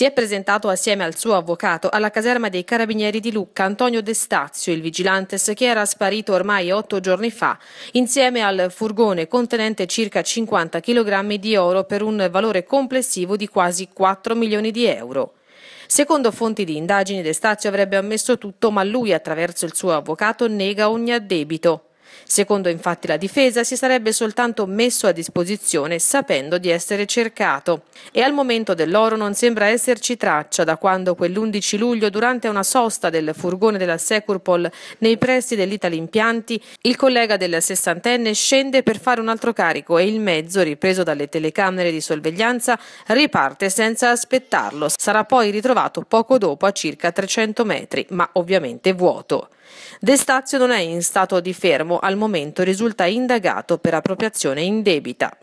Si è presentato assieme al suo avvocato alla caserma dei Carabinieri di Lucca Antonio Destazio, il vigilantes che era sparito ormai otto giorni fa, insieme al furgone contenente circa 50 kg di oro per un valore complessivo di quasi 4 milioni di euro. Secondo fonti di indagini, Destazio avrebbe ammesso tutto, ma lui, attraverso il suo avvocato, nega ogni addebito. Secondo infatti la difesa si sarebbe soltanto messo a disposizione sapendo di essere cercato e al momento dell'oro non sembra esserci traccia da quando quell'11 luglio durante una sosta del furgone della Securpol nei pressi dell'Italia Impianti il collega del sessantenne scende per fare un altro carico e il mezzo ripreso dalle telecamere di sorveglianza riparte senza aspettarlo. Sarà poi ritrovato poco dopo a circa 300 metri ma ovviamente vuoto. Destazio non è in stato di fermo al momento risulta indagato per appropriazione indebita.